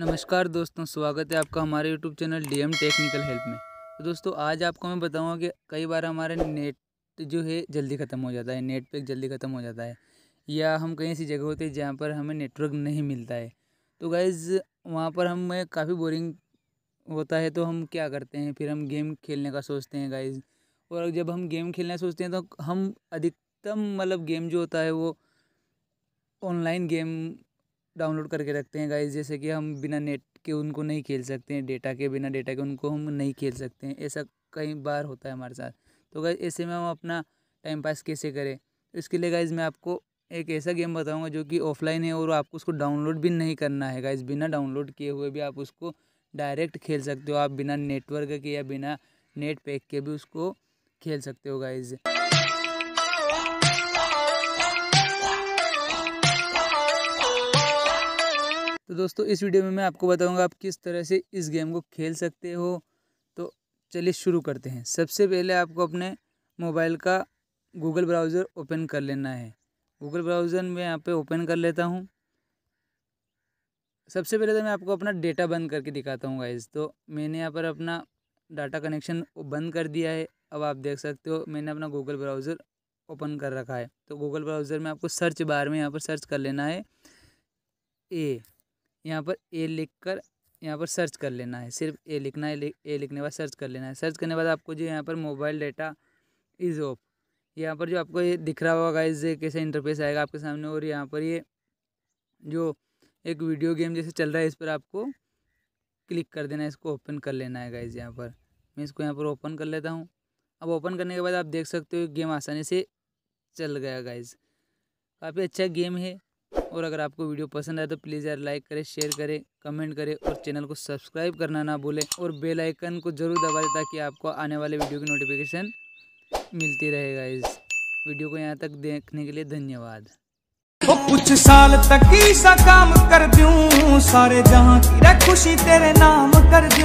नमस्कार दोस्तों स्वागत है आपका हमारे YouTube channel D M technical help में तो दोस्तों आज आपको मैं बताऊंगा कि कई बार हमारे नेट जो है जल्दी ख़त्म हो जाता है नेट पैक जल्दी ख़त्म हो जाता है या हम कहीं ऐसी जगह होते हैं जहाँ पर हमें नेटवर्क नहीं मिलता है तो गाइज़ वहाँ पर हमें काफ़ी बोरिंग होता है तो हम क्या करते हैं फिर हम गेम खेलने का सोचते हैं गाइज़ और जब हम गेम खेलना सोचते हैं तो हम अधिकतम मतलब गेम जो होता है वो ऑनलाइन गेम डाउनलोड करके रखते हैं गाइज जैसे कि हम बिना नेट के उनको नहीं खेल सकते हैं डेटा के बिना डेटा के उनको हम नहीं खेल सकते हैं ऐसा कई बार होता है हमारे साथ तो गाइज ऐसे में हम अपना टाइम पास कैसे करें इसके लिए गाइज मैं आपको एक ऐसा गेम बताऊँगा जो कि ऑफलाइन है और आपको उसको डाउनलोड भी नहीं करना है गाइज बिना डाउनलोड किए हुए भी आप उसको डायरेक्ट खेल सकते हो आप बिना नेटवर्क के या बिना नेट पैक के भी उसको खेल सकते हो गाइज तो दोस्तों इस वीडियो में मैं आपको बताऊंगा आप किस तरह से इस गेम को खेल सकते हो तो चलिए शुरू करते हैं सबसे पहले आपको अपने मोबाइल का गूगल ब्राउज़र ओपन कर लेना है गूगल ब्राउज़र में यहाँ पे ओपन कर लेता हूँ सबसे पहले तो मैं आपको अपना डेटा बंद करके दिखाता हूँ गाइज़ तो मैंने यहाँ पर अपना डाटा कनेक्शन बंद कर दिया है अब आप देख सकते हो मैंने अपना गूगल ब्राउज़र ओपन कर रखा है तो गूगल ब्राउज़र में आपको सर्च बार में यहाँ पर सर्च कर लेना है ए यहाँ पर ए लिख कर यहाँ पर सर्च कर लेना है सिर्फ ए लिखना है ए लिखने के बाद सर्च कर लेना है सर्च करने के बाद आपको जो यहाँ पर मोबाइल डेटा इज़ ऑफ यहाँ पर जो आपको ये दिख रहा होगा इस कैसे इंटरफेस आएगा आपके सामने और यहाँ पर ये जो एक वीडियो गेम जैसे चल रहा है इस पर आपको क्लिक कर देना है इसको ओपन कर लेना है गाइज यहाँ पर मैं इसको यहाँ पर ओपन कर लेता हूँ अब ओपन करने के बाद आप देख सकते हो गेम आसानी से चल गया गाइज काफ़ी अच्छा गेम है और अगर आपको वीडियो पसंद आए तो प्लीज़ यार लाइक करें शेयर करें कमेंट करें और चैनल को सब्सक्राइब करना ना भूलें और बेल आइकन को ज़रूर दबा दें ताकि आपको आने वाले वीडियो की नोटिफिकेशन मिलती रहेगा इस वीडियो को यहाँ तक देखने के लिए धन्यवाद ओ कुछ साल तक ही सा काम कर दूं सारे जहां की खुशी तेरे नाम कर दूं